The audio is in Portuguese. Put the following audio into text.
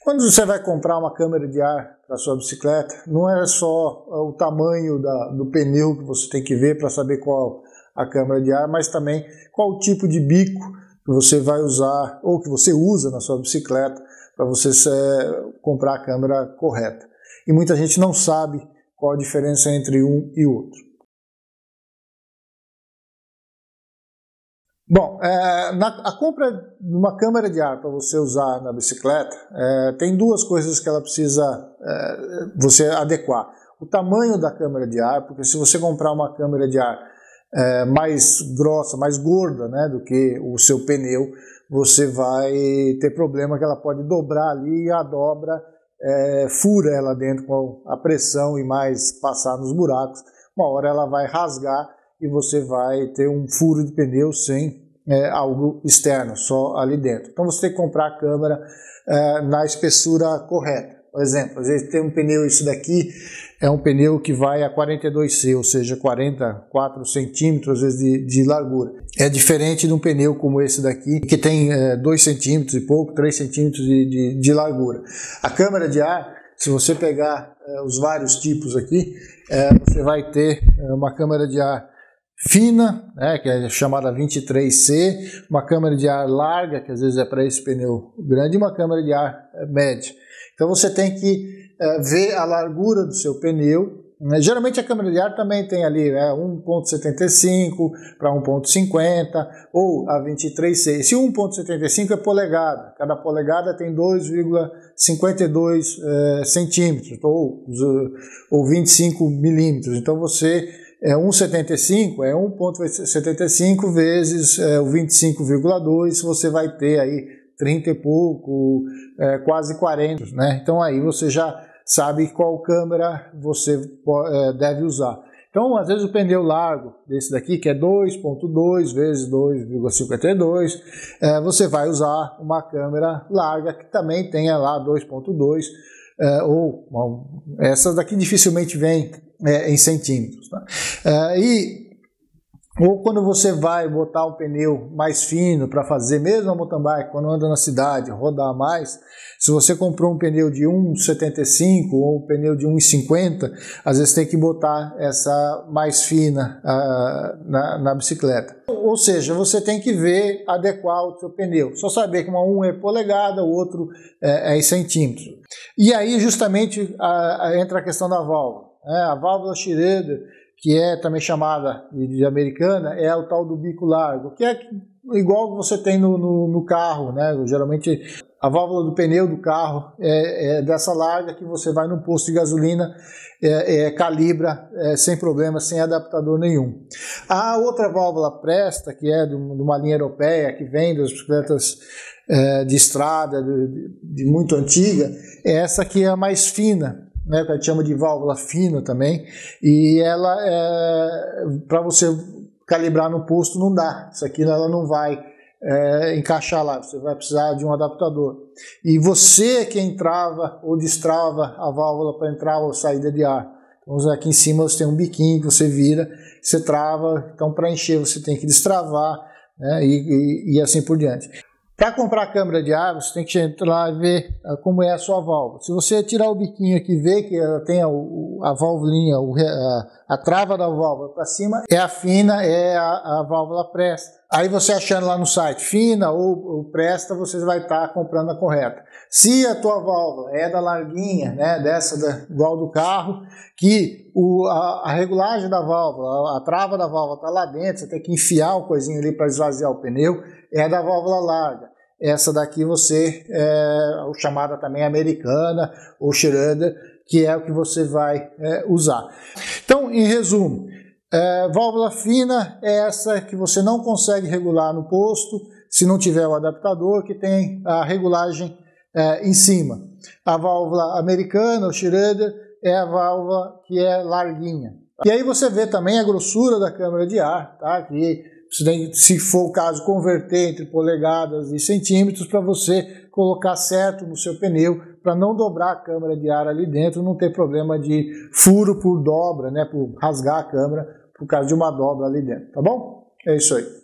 Quando você vai comprar uma câmera de ar para sua bicicleta, não é só é, o tamanho da, do pneu que você tem que ver para saber qual a câmera de ar, mas também qual o tipo de bico que você vai usar ou que você usa na sua bicicleta para você é, comprar a câmera correta. E muita gente não sabe qual a diferença entre um e outro. Bom, é, na, a compra de uma câmera de ar para você usar na bicicleta, é, tem duas coisas que ela precisa é, você adequar. O tamanho da câmera de ar, porque se você comprar uma câmera de ar é, mais grossa, mais gorda né, do que o seu pneu, você vai ter problema que ela pode dobrar ali e a dobra é, fura ela dentro com a pressão e mais passar nos buracos. Uma hora ela vai rasgar e você vai ter um furo de pneu sem é, algo externo, só ali dentro. Então você tem que comprar a câmera é, na espessura correta. Por exemplo, às vezes tem um pneu, isso daqui é um pneu que vai a 42C, ou seja, 44 centímetros às vezes de, de largura. É diferente de um pneu como esse daqui, que tem é, 2 centímetros e pouco, 3 centímetros de, de, de largura. A câmera de ar, se você pegar é, os vários tipos aqui, é, você vai ter é, uma câmera de ar fina, né, que é chamada 23C, uma câmara de ar larga, que às vezes é para esse pneu grande, e uma câmara de ar eh, média. Então você tem que é, ver a largura do seu pneu. Né? Geralmente a câmara de ar também tem ali né, 1.75 para 1.50 ou a 23C. Esse 1.75 é polegada, cada polegada tem 2,52 é, eh, centímetros ou, ou 25 milímetros. Então você é 1,75, é 1,75 vezes é, o 25,2, você vai ter aí 30 e pouco, é, quase 40, né? Então aí você já sabe qual câmera você é, deve usar. Então, às vezes o pneu largo desse daqui, que é 2.2 vezes 2,52, é, você vai usar uma câmera larga que também tenha lá 2.2, é, ou uma, essas daqui dificilmente vem é, em centímetros. Tá? É, e ou quando você vai botar um pneu mais fino para fazer mesmo a mountain bike, quando anda na cidade, rodar mais, se você comprou um pneu de 1,75 ou um pneu de 1,50, às vezes tem que botar essa mais fina uh, na, na, bicicleta. Ou seja, você tem que ver, adequar o seu pneu. Só saber que uma um é polegada, o outro é, é centímetros. E aí justamente entra a questão da válvula. Né? a válvula Schroeder que é também chamada de americana, é o tal do bico largo, que é igual você tem no, no, no carro, né? Geralmente a válvula do pneu do carro é, é dessa larga que você vai no posto de gasolina, é, é, calibra é, sem problema, sem adaptador nenhum. A outra válvula Presta, que é de uma linha europeia, que vem das bicicletas é, de estrada, de, de, muito antiga, é essa que é a mais fina, né, que a gente chama de válvula fina também, e ela é, para você calibrar no posto não dá, isso aqui ela não vai é, encaixar lá, você vai precisar de um adaptador. E você é que entrava ou destrava a válvula para entrar ou saída de ar. Então aqui em cima você tem um biquinho que você vira, você trava, então para encher você tem que destravar né, e, e, e assim por diante. Para comprar a câmera de ar, você tem que entrar e ver ah, como é a sua válvula. Se você tirar o biquinho aqui e ver que ela ah, tem a, a a, ah, a, trava da válvula para cima, é a fina, é a, a válvula presta. Aí você achando lá no site fina ou, ou presta, você vai estar tá comprando a correta. Se a tua válvula é da larguinha, né, dessa da, igual do carro, que o, a, a, regulagem da válvula, a, a trava da válvula está lá dentro, você tem que enfiar o coisinho ali para esvaziar o pneu, é da válvula larga. Essa daqui você, é, chamada também é americana ou Schrader, que é o que você vai é, usar. Então, em resumo, é, válvula fina é essa que você não consegue regular no posto se não tiver o adaptador que tem a regulagem é, em cima. A válvula americana, o Schroeder, é a válvula que é larguinha. E aí você vê também a grossura da câmara de ar, tá? que se for o caso, converter entre polegadas e centímetros para você colocar certo no seu pneu para não dobrar a câmera de ar ali dentro, não ter problema de furo por dobra, né, por rasgar a câmera por causa de uma dobra ali dentro, tá bom? É isso aí.